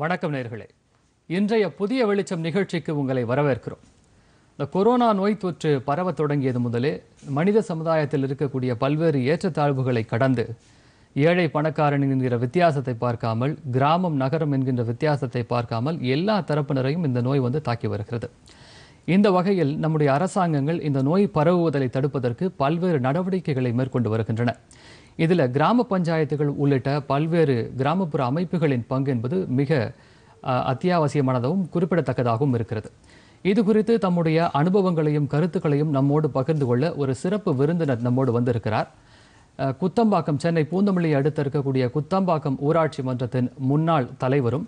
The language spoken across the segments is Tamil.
வணக்கம் நேர்களே இன்றைய புதிய வெளிச்சம் நிகழ்ச்சிக்கு உங்களை வரவேற்கிறோம் இந்த கொரோனா நோய் தொற்று பரவ தொடங்கியது முதலே மனித சமுதாயத்தில் இருக்கக்கூடிய பல்வேறு ஏற்றத்தாழ்வுகளை கடந்து ஏழை பணக்காரன் என்கிற வித்தியாசத்தை பார்க்காமல் கிராமம் நகரம் என்கின்ற வித்தியாசத்தை பார்க்காமல் எல்லா தரப்பினரையும் இந்த நோய் வந்து தாக்கி வருகிறது இந்த வகையில் நம்முடைய அரசாங்கங்கள் இந்த நோய் பரவுவதை தடுப்பதற்கு பல்வேறு நடவடிக்கைகளை மேற்கொண்டு வருகின்றன இதில் கிராம பஞ்சாயத்துகள் உள்ளிட்ட பல்வேறு கிராமப்புற அமைப்புகளின் பங்கு என்பது மிக அத்தியாவசியமானதாகவும் குறிப்பிடத்தக்கதாகவும் இருக்கிறது இது குறித்து தம்முடைய அனுபவங்களையும் கருத்துக்களையும் நம்மோடு பகிர்ந்து கொள்ள ஒரு சிறப்பு விருந்தினர் நம்மோடு வந்திருக்கிறார் குத்தம்பாக்கம் சென்னை பூந்தமல்லி அடுத்து இருக்கக்கூடிய குத்தம்பாக்கம் ஊராட்சி மன்றத்தின் முன்னாள் தலைவரும்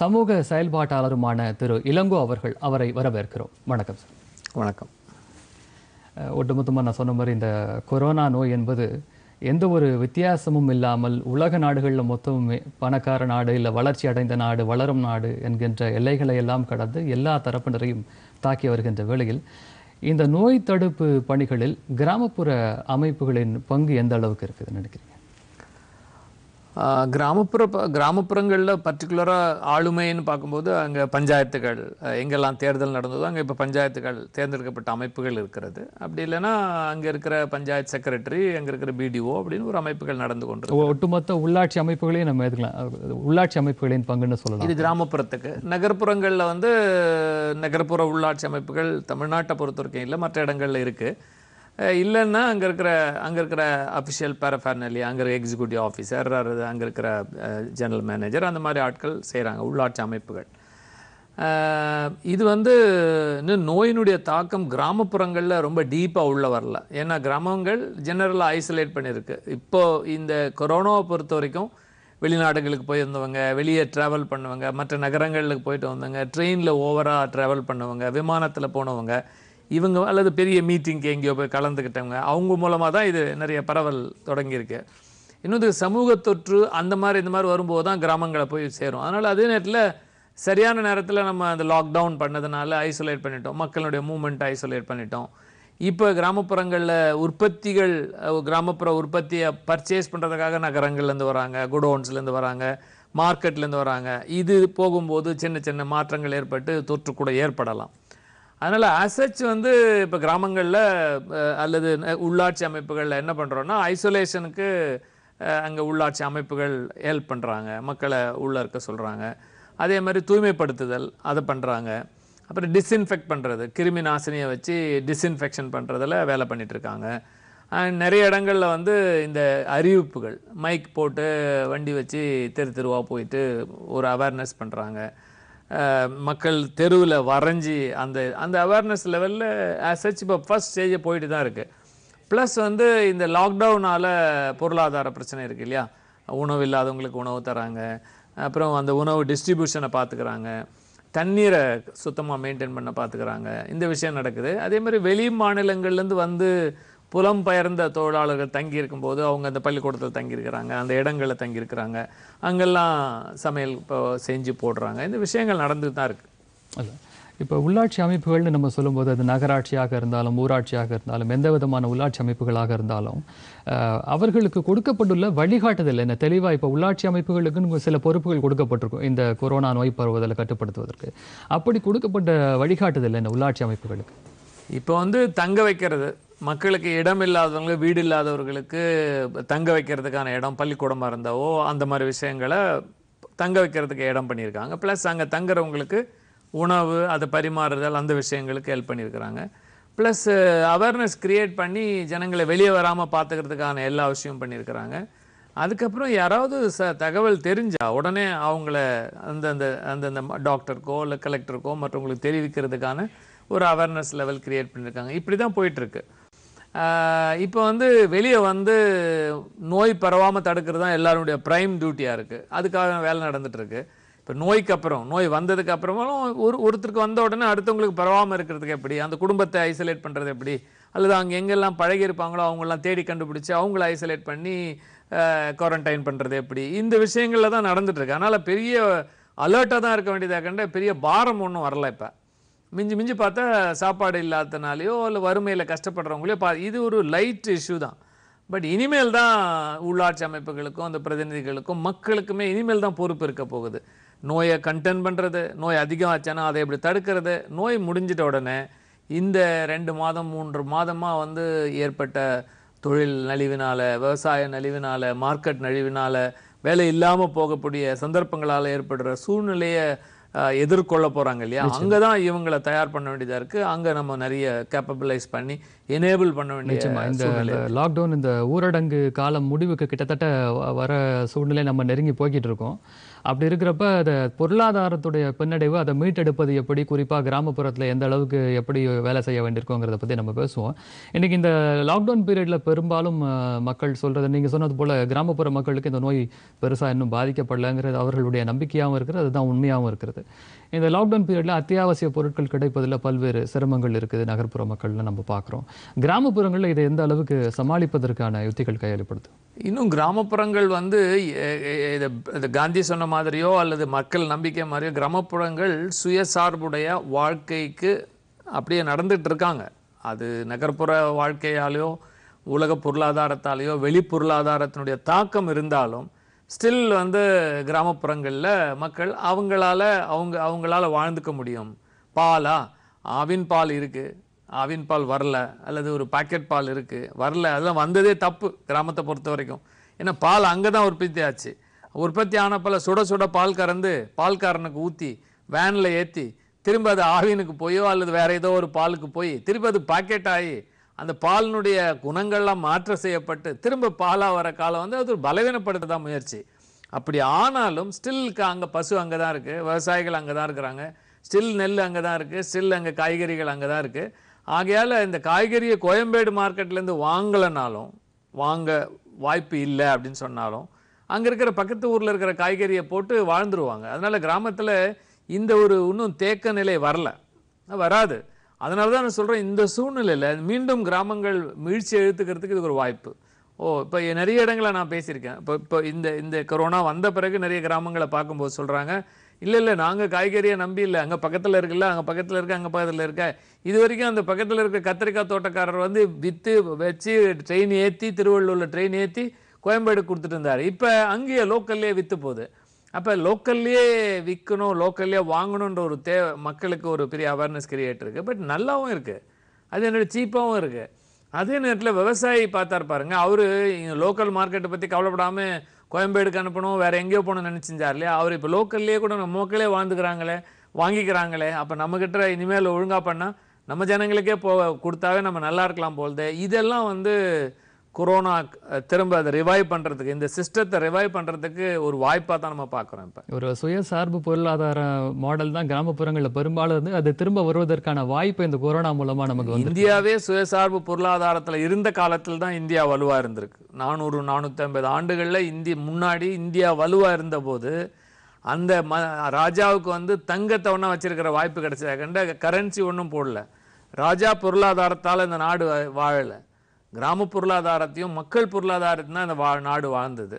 சமூக செயல்பாட்டாளருமான திரு இளங்கோ அவர்கள் அவரை வரவேற்கிறோம் வணக்கம் சார் வணக்கம் ஒட்டுமொத்தமாக நான் சொன்ன மாதிரி இந்த கொரோனா நோய் என்பது எந்த ஒரு வித்தியாசமும் இல்லாமல் உலக நாடுகளில் மொத்தமுமே பணக்கார நாடு இல்லை வளர்ச்சி அடைந்த நாடு வளரும் நாடு என்கின்ற எல்லைகளை எல்லாம் கடந்து எல்லா தரப்பினரையும் தாக்கி வருகின்ற வேளையில் இந்த நோய் தடுப்பு பணிகளில் கிராமப்புற அமைப்புகளின் பங்கு எந்த அளவுக்கு இருக்குதுன்னு நினைக்கிறீங்க கிராமப்புற கிராமப்புறங்களில் பர்டிகுலராக ஆளுமைன்னு பார்க்கும்போது அங்கே பஞ்சாயத்துகள் எங்கெல்லாம் தேர்தல் நடந்ததோ அங்கே இப்போ பஞ்சாயத்துகள் தேர்ந்தெடுக்கப்பட்ட அமைப்புகள் இருக்கிறது அப்படி இல்லைன்னா அங்கே இருக்கிற பஞ்சாயத்து செக்ரட்டரி அங்கே இருக்கிற பிடிஓ அப்படின்னு ஒரு அமைப்புகள் நடந்து கொண்டு ஒட்டுமொத்த உள்ளாட்சி அமைப்புகளையும் நம்ம எதுக்கலாம் உள்ளாட்சி அமைப்புகளின் பங்குன்னு சொல்லலாம் இது கிராமப்புறத்துக்கு நகர்ப்புறங்களில் வந்து நகர்ப்புற உள்ளாட்சி அமைப்புகள் தமிழ்நாட்டை பொறுத்த வரைக்கும் இல்லை மற்ற இடங்களில் இருக்குது இல்லைன்னா அங்கே இருக்கிற அங்கே இருக்கிற அஃபிஷியல் பேரஃபேர்னலி அங்கே இருக்கிற எக்ஸிக்யூட்டிவ் ஆஃபீஸர் அங்கே இருக்கிற ஜெனரல் மேனேஜர் அந்த மாதிரி ஆட்கள் செய்கிறாங்க உள்ளாட்சி அமைப்புகள் இது வந்து இன்னும் நோயினுடைய தாக்கம் கிராமப்புறங்களில் ரொம்ப டீப்பாக உள்ள வரல ஏன்னா கிராமங்கள் ஜெனரலாக ஐசோலேட் பண்ணியிருக்கு இப்போது இந்த கொரோனாவை பொறுத்த வரைக்கும் வெளிநாடுகளுக்கு போயிருந்தவங்க வெளியே ட்ராவல் பண்ணுவாங்க மற்ற நகரங்களுக்கு போயிட்டு வந்தவங்க ட்ரெயினில் ஓவராக ட்ராவல் பண்ணுவாங்க விமானத்தில் போனவங்க இவங்க அல்லது பெரிய மீட்டிங்க்கு எங்கேயோ போய் கலந்துக்கிட்டவங்க அவங்க மூலமாக தான் இது நிறைய பரவல் தொடங்கியிருக்கு இன்னொரு சமூக தொற்று அந்த மாதிரி இந்த மாதிரி வரும்போது தான் கிராமங்களை போய் சேரும் அதனால் அதே நேரத்தில் சரியான நேரத்தில் நம்ம அந்த லாக்டவுன் பண்ணதுனால ஐசோலேட் பண்ணிட்டோம் மக்களுடைய மூமெண்ட் ஐசோலேட் பண்ணிட்டோம் இப்போ கிராமப்புறங்களில் உற்பத்திகள் கிராமப்புற உற்பத்தியை பர்ச்சேஸ் பண்ணுறதுக்காக நகரங்கள்லேருந்து வராங்க குடோன்ஸ்லேருந்து வராங்க மார்க்கெட்லேருந்து வராங்க இது போகும்போது சின்ன சின்ன மாற்றங்கள் ஏற்பட்டு தொற்று கூட ஏற்படலாம் அதனால் அசச் வந்து இப்போ கிராமங்களில் அல்லது உள்ளாட்சி அமைப்புகளில் என்ன பண்ணுறோன்னா ஐசோலேஷனுக்கு அங்கே உள்ளாட்சி அமைப்புகள் ஹெல்ப் பண்ணுறாங்க மக்களை உள்ளே இருக்க சொல்கிறாங்க அதே மாதிரி தூய்மைப்படுத்துதல் அதை பண்ணுறாங்க அப்புறம் டிஸ்இன்ஃபெக்ட் பண்ணுறது கிருமி நாசினியை வச்சு டிஸ்இன்ஃபெக்ஷன் பண்ணுறதில் வேலை பண்ணிகிட்ருக்காங்க நிறைய இடங்களில் வந்து இந்த அறிவிப்புகள் மைக் போட்டு வண்டி வச்சு தெரு தெருவாக போயிட்டு ஒரு அவேர்னஸ் பண்ணுறாங்க மக்கள் தெருவில் வரைஞ்சி அந்த அந்த அவேர்னஸ் லெவலில் ஆஸ் சச் இப்போ ஃபஸ்ட் ஸ்டேஜை போயிட்டு தான் இருக்குது ப்ளஸ் வந்து இந்த லாக்டவுனால் பொருளாதார பிரச்சனை இருக்குது இல்லையா உணவு இல்லாதவங்களுக்கு உணவு தராங்க அப்புறம் அந்த உணவு டிஸ்ட்ரிபியூஷனை பார்த்துக்கிறாங்க தண்ணீரை சுத்தமாக மெயின்டைன் பண்ண பார்த்துக்கிறாங்க இந்த விஷயம் நடக்குது அதே மாதிரி வெளி மாநிலங்கள்லேருந்து வந்து புலம்பெயர்ந்த தொழிலாளர்கள் தங்கியிருக்கும் போது அவங்க அந்த பள்ளிக்கூடத்தில் தங்கியிருக்கிறாங்க அந்த இடங்களில் தங்கியிருக்கிறாங்க அங்கெல்லாம் சமையல் இப்போ செஞ்சு போடுறாங்க இந்த விஷயங்கள் நடந்து தான் இருக்குது இப்போ உள்ளாட்சி அமைப்புகள்னு நம்ம சொல்லும்போது அது நகராட்சியாக இருந்தாலும் ஊராட்சியாக இருந்தாலும் எந்த விதமான உள்ளாட்சி அமைப்புகளாக இருந்தாலும் அவர்களுக்கு கொடுக்கப்பட்டுள்ள வழிகாட்டுதல் என்ன தெளிவாக இப்போ உள்ளாட்சி அமைப்புகளுக்குன்னு சில பொறுப்புகள் கொடுக்கப்பட்டிருக்கும் இந்த கொரோனா நோய் பரவுதலை கட்டுப்படுத்துவதற்கு அப்படி கொடுக்கப்பட்ட வழிகாட்டுதல் என்ன உள்ளாட்சி அமைப்புகளுக்கு இப்போ வந்து தங்க வைக்கிறது மக்களுக்கு இடம் இல்லாதவங்க வீடு இல்லாதவர்களுக்கு தங்க வைக்கிறதுக்கான இடம் பள்ளிக்கூடமாக இருந்தாவோ அந்த மாதிரி விஷயங்களை தங்க வைக்கிறதுக்கு இடம் பண்ணியிருக்காங்க ப்ளஸ் அங்கே தங்குறவங்களுக்கு உணவு அதை பரிமாறுதல் அந்த விஷயங்களுக்கு ஹெல்ப் பண்ணியிருக்கிறாங்க ப்ளஸ் அவேர்னஸ் க்ரியேட் பண்ணி ஜனங்களை வெளியே வராமல் பார்த்துக்கிறதுக்கான எல்லா விஷயமும் பண்ணியிருக்கிறாங்க அதுக்கப்புறம் யாராவது ச தகவல் தெரிஞ்சால் உடனே அவங்கள அந்தந்த அந்தந்த டாக்டருக்கோ இல்லை கலெக்டருக்கோ மற்றவங்களுக்கு தெரிவிக்கிறதுக்கான ஒரு அவேர்னஸ் லெவல் க்ரியேட் பண்ணியிருக்காங்க இப்படி தான் போயிட்டுருக்கு இப்போ வந்து வெளியே வந்து நோய் பரவாமல் தடுக்கிறது தான் எல்லாருடைய ப்ரைம் டியூட்டியாக இருக்குது அதுக்காக வேலை நடந்துகிட்ருக்கு இப்போ நோய்க்கு அப்புறம் நோய் வந்ததுக்கு அப்புறமும் ஒரு ஒருத்தருக்கு வந்த உடனே அடுத்தவங்களுக்கு பரவாமல் இருக்கிறதுக்கு எப்படி அந்த குடும்பத்தை ஐசோலேட் பண்ணுறது எப்படி அல்லது அவங்க எங்கெல்லாம் பழகியிருப்பாங்களோ அவங்களாம் தேடி கண்டுபிடிச்சி அவங்கள ஐசோலேட் பண்ணி குவாரண்டைன் பண்ணுறது எப்படி இந்த விஷயங்களில் தான் நடந்துகிட்ருக்கு அதனால் பெரிய அலர்ட்டாக தான் இருக்க வேண்டியதாக கண்ட பெரிய பாரம் ஒன்றும் வரல இப்போ மிஞ்சி மிஞ்சி பார்த்தா சாப்பாடு இல்லாதனாலேயோ இல்லை வறுமையில் கஷ்டப்படுறவங்களையோ பா இது ஒரு லைட் இஷ்யூ தான் பட் இனிமேல் தான் உள்ளாட்சி அமைப்புகளுக்கும் அந்த பிரதிநிதிகளுக்கும் மக்களுக்குமே இனிமேல் தான் பொறுப்பு இருக்க போகுது நோயை கண்டென் பண்ணுறது நோய் அதிகம் ஆச்சுன்னா அதை எப்படி தடுக்கிறது நோய் முடிஞ்சிட்ட உடனே இந்த ரெண்டு மாதம் மூன்று மாதமாக வந்து ஏற்பட்ட தொழில் நலிவினால் விவசாய நலிவினால் மார்க்கெட் நலிவினால் வேலை இல்லாமல் போகக்கூடிய சந்தர்ப்பங்களால் ஏற்படுற சூழ்நிலையை எதிர்கொள்ள போகிறாங்க இல்லையா அங்கே தான் இவங்களை தயார் பண்ண வேண்டியதாக இருக்குது அங்கே நம்ம நிறைய கேப்பபிளைஸ் பண்ணி எனேபிள் பண்ண வேண்டிய இந்த லாக்டவுன் இந்த ஊரடங்கு காலம் முடிவுக்கு கிட்டத்தட்ட வர சூழ்நிலை நம்ம நெருங்கி போய்கிட்டு இருக்கோம் அப்படி இருக்கிறப்ப அதை பொருளாதாரத்துடைய பின்னடைவு அதை மீட்டெடுப்பது எப்படி குறிப்பாக கிராமப்புறத்தில் எந்த அளவுக்கு எப்படி வேலை செய்ய வேண்டியிருக்கோங்கிறத பற்றி நம்ம பேசுவோம் இன்றைக்கி இந்த லாக்டவுன் பீரியடில் பெரும்பாலும் மக்கள் சொல்கிறது நீங்கள் சொன்னது போல் கிராமப்புற மக்களுக்கு இந்த நோய் பெருசாக இன்னும் பாதிக்கப்படலைங்கிறது அவர்களுடைய நம்பிக்கையாகவும் இருக்கிறது அதுதான் உண்மையாகவும் இருக்கிறது இந்த லாக்டவுன் பீரியடில் அத்தியாவசிய பொருட்கள் கிடைப்பதில் பல்வேறு சிரமங்கள் இருக்குது நகர்ப்புற மக்கள்ல நம்ம பார்க்குறோம் கிராமப்புறங்களில் இதை எந்த அளவுக்கு சமாளிப்பதற்கான யுத்திகள் கையளிப்படுது இன்னும் கிராமப்புறங்கள் வந்து காந்தி சொன்ன மாதிரியோ அல்லது மக்கள் நம்பிக்கை மாதிரியோ கிராமப்புறங்கள் சுயசார்புடைய வாழ்க்கைக்கு அப்படியே நடந்துகிட்டு இருக்காங்க அது நகர்ப்புற வாழ்க்கையாலேயோ உலக பொருளாதாரத்தாலேயோ வெளி பொருளாதாரத்தினுடைய தாக்கம் இருந்தாலும் ஸ்டில் வந்து கிராமப்புறங்களில் மக்கள் அவங்களால அவங்க அவங்களால வாழ்ந்துக்க முடியும் பாலா ஆவின் பால் இருக்குது ஆவின் பால் வரல அல்லது ஒரு பாக்கெட் பால் இருக்குது வரல அதெல்லாம் வந்ததே தப்பு கிராமத்தை பொறுத்த வரைக்கும் ஏன்னா பால் அங்கே தான் உற்பத்தி ஆச்சு உற்பத்தி ஆனப்பல சுட சுட பால் கறந்து பால்காரனுக்கு ஊற்றி வேனில் ஏற்றி திரும்ப அது ஆவினுக்கு போயோ அல்லது வேறு ஏதோ ஒரு பாலுக்கு போய் திரும்ப அது பாக்கெட் ஆகி அந்த பாலினுடைய குணங்கள்லாம் மாற்றம் செய்யப்பட்டு திரும்ப பாலாக வர காலம் வந்து அது ஒரு பலவீனப்படுத்த தான் முயற்சி அப்படி ஆனாலும் ஸ்டில் அங்கே பசு அங்கே தான் இருக்குது விவசாயிகள் அங்கே தான் இருக்கிறாங்க ஸ்டில் நெல் அங்கே தான் இருக்குது ஸ்டில் அங்கே காய்கறிகள் அங்கே தான் இருக்குது ஆகையால் இந்த காய்கறியை கோயம்பேடு மார்க்கெட்லேருந்து வாங்கலைனாலும் வாங்க வாய்ப்பு இல்லை அப்படின்னு சொன்னாலும் அங்கே இருக்கிற பக்கத்து ஊரில் இருக்கிற காய்கறியை போட்டு வாழ்ந்துருவாங்க அதனால் கிராமத்தில் இந்த ஒரு இன்னும் தேக்க நிலை வரல வராது அதனால தான் நான் சொல்கிறேன் இந்த சூழ்நிலையில் மீண்டும் கிராமங்கள் மீழ்ச்சி எழுத்துக்கிறதுக்கு இது ஒரு வாய்ப்பு ஓ இப்போ நிறைய இடங்களை நான் பேசியிருக்கேன் இப்போ இப்போ இந்த இந்த கொரோனா வந்த பிறகு நிறைய கிராமங்களை பார்க்கும்போது சொல்கிறாங்க இல்லை இல்லை நாங்கள் காய்கறியை நம்பி இல்லை அங்கே பக்கத்தில் இருக்குல்ல அங்கே பக்கத்தில் இருக்க அங்கே பக்கத்தில் இருக்க இது வரைக்கும் அந்த பக்கத்தில் இருக்க கத்திரிக்காய் தோட்டக்காரர் வந்து விற்று வச்சு ட்ரெயின் ஏற்றி திருவள்ளூரில் ட்ரெயின் ஏற்றி கோயம்பேடு கொடுத்துட்டு இருந்தார் இப்போ அங்கேயே லோக்கல்லையே விற்று போகுது அப்போ லோக்கல்லையே விற்கணும் லோக்கல்லையே வாங்கணுன்ற ஒரு தே மக்களுக்கு ஒரு பெரிய அவேர்னஸ் கிரியேட் இருக்குது பட் நல்லாவும் இருக்குது அது என்னோடய சீப்பாகவும் இருக்குது அதே நேரத்தில் விவசாயி பார்த்தா பாருங்கள் அவர் லோக்கல் மார்க்கெட்டை பற்றி கவலைப்படாமல் கோயம்பேடுக்கு அனுப்பணும் வேறு எங்கேயோ போகணும்னு நினச்சிருந்தார் இல்லையா அவர் இப்போ லோக்கல்லையே கூட நம்ம மக்களே வாழ்ந்துக்கிறாங்களே வாங்கிக்கிறாங்களே அப்போ நம்மக்கிட்ட இனிமேல் ஒழுங்காக பண்ணால் நம்ம ஜனங்களுக்கே போ கொடுத்தாவே நம்ம நல்லா இருக்கலாம் போகிறது இதெல்லாம் வந்து கொரோனா திரும்ப அதை ரிவைவ் பண்ணுறதுக்கு இந்த சிஸ்டத்தை ரிவைவ் பண்ணுறதுக்கு ஒரு வாய்ப்பாக தான் நம்ம பார்க்குறோம் இப்போ ஒரு சுயசார்பு பொருளாதார மாடல் தான் கிராமப்புறங்களில் பெரும்பாலும் வந்து அது திரும்ப வருவதற்கான வாய்ப்பு இந்த கொரோனா மூலமாக நமக்கு வந்து இந்தியாவே சுயசார்பு பொருளாதாரத்தில் இருந்த காலத்தில் தான் இந்தியா வலுவாக இருந்திருக்கு நானூறு நானூற்றி ஐம்பது ஆண்டுகளில் இந்தி முன்னாடி இந்தியா வலுவாக இருந்தபோது அந்த ம ராஜாவுக்கு வந்து தங்கத்தை ஒன்றா வச்சுருக்கிற வாய்ப்பு கிடைச்சதாக கண்ட கரன்சி ஒன்றும் போடல ராஜா பொருளாதாரத்தால் இந்த நாடு வாழலை கிராம பொருளாதாரத்தையும் மக்கள் பொருளாதாரத்தையும் தான் இந்த வா நாடு வாழ்ந்தது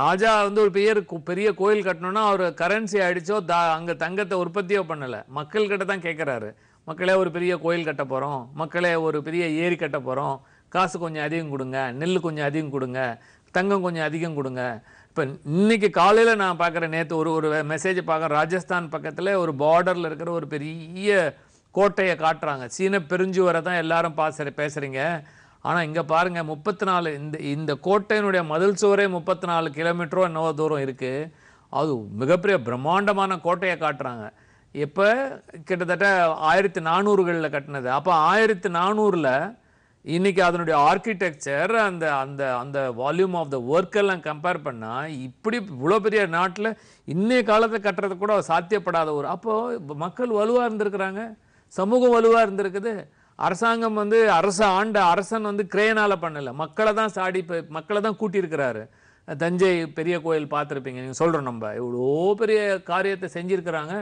ராஜா வந்து ஒரு பெரிய பெரிய கோயில் கட்டணும்னா அவர் கரன்சி அடித்தோ தா அங்கே தங்கத்தை உற்பத்தியோ பண்ணலை மக்கள்கிட்ட தான் கேட்குறாரு மக்களே ஒரு பெரிய கோயில் கட்ட போகிறோம் மக்களே ஒரு பெரிய ஏரி கட்ட போகிறோம் காசு கொஞ்சம் அதிகம் கொடுங்க நெல் கொஞ்சம் அதிகம் கொடுங்க தங்கம் கொஞ்சம் அதிகம் கொடுங்க இப்போ இன்றைக்கி காலையில் நான் பார்க்குற நேற்று ஒரு ஒரு மெசேஜ் பார்க்குறேன் ராஜஸ்தான் பக்கத்தில் ஒரு பார்டரில் இருக்கிற ஒரு பெரிய கோட்டையை காட்டுறாங்க சீன பெருஞ்சுவரை தான் எல்லாரும் பாச பேசுகிறீங்க ஆனால் இங்கே பாருங்கள் முப்பத்தி நாலு இந்த இந்த கோட்டையினுடைய மதில் சுவரே முப்பத்தி நாலு கிலோமீட்டரோ என்னவோ தூரம் இருக்குது அது மிகப்பெரிய பிரம்மாண்டமான கோட்டையை காட்டுறாங்க இப்போ கிட்டத்தட்ட ஆயிரத்தி நானூறுகளில் கட்டினது அப்போ ஆயிரத்தி நானூறில் இன்றைக்கி அதனுடைய ஆர்கிடெக்சர் அந்த அந்த அந்த வால்யூம் ஆஃப் த ஒர்க்கெல்லாம் கம்பேர் பண்ணால் இப்படி இவ்வளோ பெரிய நாட்டில் இன்னைய காலத்தை கட்டுறது கூட சாத்தியப்படாத ஒரு அப்போது மக்கள் வலுவாக இருந்திருக்கிறாங்க சமூகம் வலுவாக இருந்திருக்குது அரசாங்கம் வந்து அரசு ஆண்ட அரசன் வந்து கிரேனால் பண்ணலை மக்களை தான் சாடி மக்களை தான் கூட்டியிருக்கிறாரு தஞ்சை பெரிய கோயில் பார்த்துருப்பீங்க நீங்கள் சொல்கிறோம் நம்ம இவ்வளோ பெரிய காரியத்தை செஞ்சுருக்கிறாங்க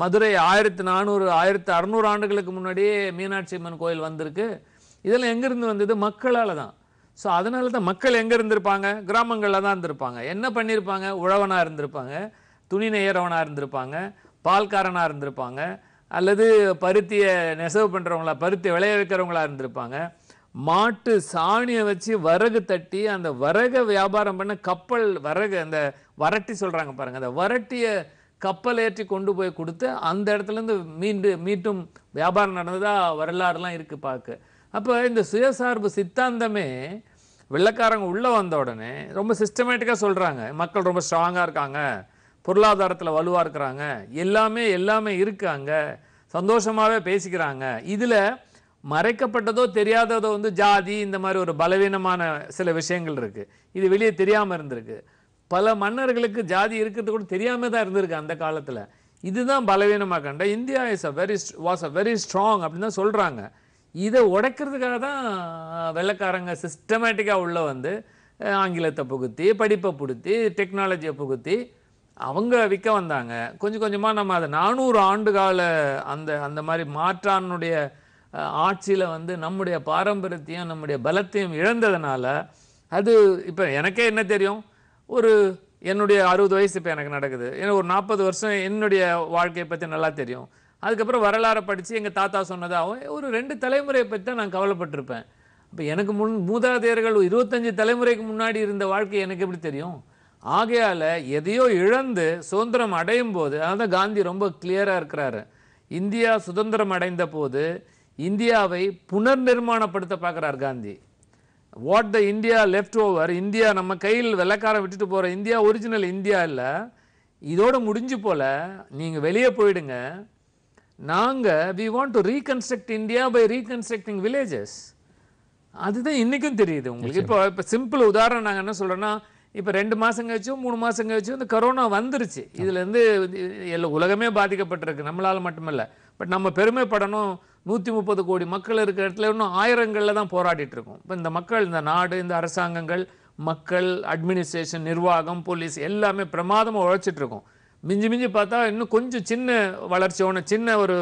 மதுரை ஆயிரத்தி நானூறு ஆயிரத்தி அறநூறு ஆண்டுகளுக்கு முன்னாடியே மீனாட்சி அம்மன் கோயில் வந்திருக்கு இதெல்லாம் எங்கேருந்து வந்தது மக்களால் தான் ஸோ அதனால தான் மக்கள் எங்கே இருந்திருப்பாங்க கிராமங்களில் தான் இருந்திருப்பாங்க என்ன பண்ணியிருப்பாங்க உழவனாக இருந்திருப்பாங்க துணி நெய்யறவனாக இருந்திருப்பாங்க பால்காரனாக இருந்திருப்பாங்க அல்லது பருத்தியை நெசவு பண்ணுறவங்களா பருத்தி விளைய வைக்கிறவங்களா இருந்திருப்பாங்க மாட்டு சாணியை வச்சு வரகு தட்டி அந்த வரகை வியாபாரம் பண்ண கப்பல் வரகு அந்த வரட்டி சொல்கிறாங்க பாருங்கள் அந்த வரட்டியை கப்பல் ஏற்றி கொண்டு போய் கொடுத்து அந்த இடத்துலேருந்து மீண்டு மீட்டும் வியாபாரம் நடந்ததாக வரலாறுலாம் இருக்குது பார்க்க அப்போ இந்த சுயசார்பு சித்தாந்தமே வெள்ளக்காரங்க உள்ளே வந்த உடனே ரொம்ப சிஸ்டமேட்டிக்காக சொல்கிறாங்க மக்கள் ரொம்ப ஸ்ட்ராங்காக இருக்காங்க பொருளாதாரத்தில் வலுவாக இருக்கிறாங்க எல்லாமே எல்லாமே இருக்காங்க சந்தோஷமாகவே பேசிக்கிறாங்க இதில் மறைக்கப்பட்டதோ தெரியாததோ வந்து ஜாதி இந்த மாதிரி ஒரு பலவீனமான சில விஷயங்கள் இருக்குது இது வெளியே தெரியாமல் இருந்திருக்கு பல மன்னர்களுக்கு ஜாதி இருக்கிறது கூட தெரியாமல் தான் இருந்திருக்கு அந்த காலத்தில் இதுதான் பலவீனமாக கண்ட India is a very was a very strong அப்படின்னு தான் சொல்கிறாங்க இதை உடைக்கிறதுக்காக தான் வெள்ளக்காரங்க சிஸ்டமேட்டிக்காக உள்ளே வந்து ஆங்கிலத்தை புகுத்தி படிப்பை புகுத்தி டெக்னாலஜியை புகுத்தி அவங்க விற்க வந்தாங்க கொஞ்சம் கொஞ்சமாக நம்ம அதை நானூறு ஆண்டு கால அந்த அந்த மாதிரி மாற்றானுடைய ஆட்சியில் வந்து நம்முடைய பாரம்பரியத்தையும் நம்முடைய பலத்தையும் இழந்ததுனால அது இப்போ எனக்கே என்ன தெரியும் ஒரு என்னுடைய அறுபது வயசு இப்போ எனக்கு நடக்குது ஏன்னா ஒரு நாற்பது வருஷம் என்னுடைய வாழ்க்கையை பற்றி நல்லா தெரியும் அதுக்கப்புறம் வரலாறை படித்து எங்கள் தாத்தா சொன்னதாகவும் ஒரு ரெண்டு தலைமுறையை பற்றி தான் நான் கவலைப்பட்டிருப்பேன் இப்போ எனக்கு முன் மூதாதையர்கள் இருபத்தஞ்சி தலைமுறைக்கு முன்னாடி இருந்த வாழ்க்கை எனக்கு எப்படி தெரியும் ஆகையால் எதையோ இழந்து சுதந்திரம் அடையும் போது அதனால் காந்தி ரொம்ப கிளியராக இருக்கிறாரு இந்தியா சுதந்திரம் அடைந்த போது இந்தியாவை புனர் நிர்மாணப்படுத்த பார்க்குறார் Gandhi what the India left over India நம்ம கையில் வெள்ளக்காரன் விட்டுட்டு போகிற இந்தியா ஒரிஜினல் இந்தியா இல்லை இதோடு முடிஞ்சு போல் நீங்கள் வெளியே போயிடுங்க நாங்கள் we want to reconstruct India by reconstructing villages அதுதான் இன்றைக்கும் தெரியுது உங்களுக்கு இப்போ இப்போ சிம்பிள் உதாரணம் நாங்கள் என்ன சொல்கிறோன்னா இப்போ ரெண்டு மாதம் கழிச்சும் மூணு மாதம் கழிச்சும் இந்த கரோனா வந்துருச்சு இதுலேருந்து எல்லா உலகமே பாதிக்கப்பட்டிருக்கு நம்மளால் மட்டுமல்ல பட் நம்ம பெருமைப்படணும் நூற்றி முப்பது கோடி மக்கள் இருக்கிற இடத்துல இன்னும் ஆயிரங்களில் தான் போராடிட்டு இருக்கோம் இப்போ இந்த மக்கள் இந்த நாடு இந்த அரசாங்கங்கள் மக்கள் அட்மினிஸ்ட்ரேஷன் நிர்வாகம் போலீஸ் எல்லாமே பிரமாதமாக உழைச்சிட்ருக்கோம் மிஞ்சி மிஞ்சி பார்த்தா இன்னும் கொஞ்சம் சின்ன ஒன்று சின்ன ஒரு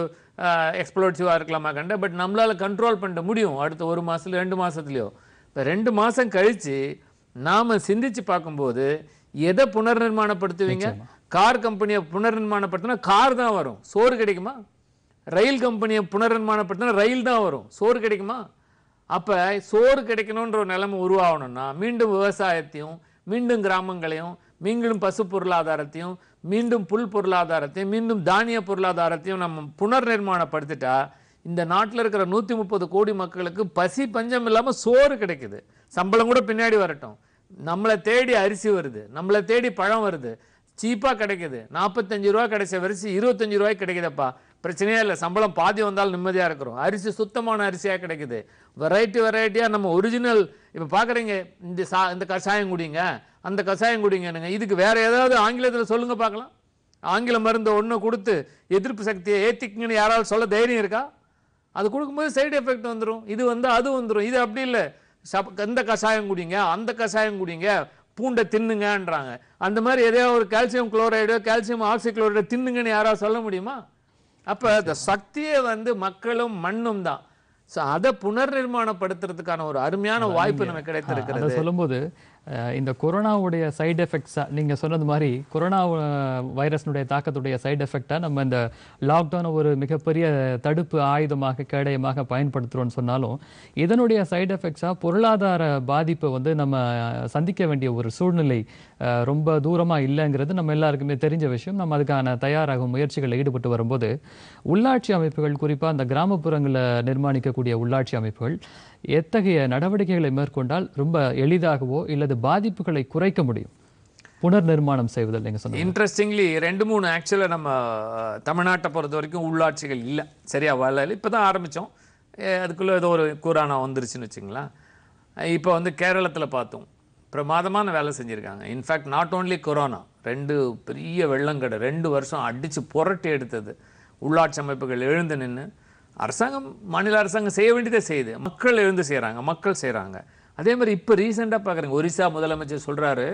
எக்ஸ்ப்ளோசிவாக இருக்கலாமா கண்ட பட் நம்மளால் கண்ட்ரோல் பண்ண முடியும் அடுத்த ஒரு மாதத்துலையோ ரெண்டு மாதத்துலையோ இப்போ ரெண்டு மாதம் கழித்து நாம் சிந்திச்சு பார்க்கும்போது எதை புனர் நிர்மாணப்படுத்துவீங்க கார் கம்பெனியை புனர் நிர்மாணப்படுத்தினா கார் தான் வரும் சோறு கிடைக்குமா ரயில் கம்பெனியை புனர் நிர்மாணப்படுத்தினா ரயில் தான் வரும் சோறு கிடைக்குமா அப்போ சோறு கிடைக்கணுன்ற ஒரு நிலைமை உருவாகணும்னா மீண்டும் விவசாயத்தையும் மீண்டும் கிராமங்களையும் மீண்டும் பசு பொருளாதாரத்தையும் மீண்டும் புல் பொருளாதாரத்தையும் மீண்டும் தானிய பொருளாதாரத்தையும் நம்ம புனர் நிர்மாணப்படுத்திட்டா இந்த நாட்டில் இருக்கிற நூற்றி முப்பது கோடி மக்களுக்கு பசி பஞ்சம் இல்லாமல் சோறு கிடைக்குது சம்பளம் கூட பின்னாடி வரட்டும் நம்மளை தேடி அரிசி வருது நம்மளை தேடி பழம் வருது சீப்பாக கிடைக்குது நாற்பத்தஞ்சு ரூபா கிடைச்ச வரிசை இருபத்தஞ்சி ரூபாய்க்கு கிடைக்குதப்பா பிரச்சனையே இல்லை சம்பளம் பாதி வந்தாலும் நிம்மதியாக இருக்கிறோம் அரிசி சுத்தமான அரிசியாக கிடைக்குது வெரைட்டி வெரைட்டியாக நம்ம ஒரிஜினல் இப்போ பார்க்குறீங்க இந்த சா இந்த கஷாயம் குடிங்க அந்த கஷாயம் குடிங்கனுங்க இதுக்கு வேறு ஏதாவது ஆங்கிலத்தில் சொல்லுங்கள் பார்க்கலாம் ஆங்கில மருந்து ஒன்று கொடுத்து எதிர்ப்பு சக்தியை ஏற்றிக்குங்கன்னு யாராவது சொல்ல தைரியம் இருக்கா அது கொடுக்கும்போது சைடு எஃபெக்ட் வந்துடும் இது வந்து அது வந்துடும் இது அப்படி இல்லை சப் கஷாயம் குடிங்க அந்த கஷாயம் குடிங்க பூண்டை தின்னுங்கன்றாங்க அந்த மாதிரி எதையோ ஒரு கால்சியம் குளோரைடோ கால்சியம் ஆக்சிக்ளோரைடோ தின்னுங்கன்னு யாராவது சொல்ல முடியுமா அப்போ இந்த சக்தியை வந்து மக்களும் மண்ணும் தான் ஸோ அதை புனர் நிர்மாணப்படுத்துறதுக்கான ஒரு அருமையான வாய்ப்பு நமக்கு கிடைத்திருக்கிறது சொல்லும்போது இந்த கொரோனாவுடைய சைடு எஃபெக்ட்ஸாக நீங்கள் சொன்னது மாதிரி கொரோனா வைரஸ்னுடைய தாக்கத்துடைய சைடு எஃபெக்டாக நம்ம இந்த லாக்டவுனை ஒரு மிகப்பெரிய தடுப்பு ஆயுதமாக கேடயமாக பயன்படுத்துகிறோன்னு சொன்னாலும் இதனுடைய சைடு எஃபெக்ட்ஸாக பொருளாதார பாதிப்பை வந்து நம்ம சந்திக்க வேண்டிய ஒரு சூழ்நிலை ரொம்ப தூரமாக இல்லைங்கிறது நம்ம எல்லாருக்குமே தெரிஞ்ச விஷயம் நம்ம அதுக்கான தயாராகும் முயற்சிகளில் ஈடுபட்டு வரும்போது உள்ளாட்சி அமைப்புகள் குறிப்பாக அந்த கிராமப்புறங்களில் நிர்மாணிக்கக்கூடிய உள்ளாட்சி அமைப்புகள் எத்தகைய நடவடிக்கைகளை மேற்கொண்டால் ரொம்ப எளிதாகவோ இல்லது பாதிப்புகளை குறைக்க முடியும் புனர் நிர்மாணம் செய்வதில் நீங்கள் சொன்ன இன்ட்ரெஸ்டிங்லி ரெண்டு மூணு ஆக்சுவலாக நம்ம தமிழ்நாட்டை பொறுத்த வரைக்கும் உள்ளாட்சிகள் இல்லை சரியா வரல இப்போ தான் ஆரம்பித்தோம் அதுக்குள்ளே ஏதோ ஒரு கூரானா வந்துருச்சுன்னு வச்சுங்களேன் இப்போ வந்து கேரளத்தில் பார்த்தோம் பிரமாதமான வேலை செஞ்சுருக்காங்க இன்ஃபேக்ட் நாட் ஓன்லி கொரோனா ரெண்டு பெரிய வெள்ளங்கடை ரெண்டு வருஷம் அடித்து புரட்டி எடுத்தது உள்ளாட்சி அமைப்புகள் எழுந்து நின்று அரசாங்கம் மாநில அரசாங்கம் செய்ய வேண்டியதே செய்யுது மக்கள் எழுந்து செய்கிறாங்க மக்கள் செய்கிறாங்க அதே மாதிரி இப்போ ரீசெண்டாக பார்க்குறேங்க ஒரிசா முதலமைச்சர் சொல்கிறாரு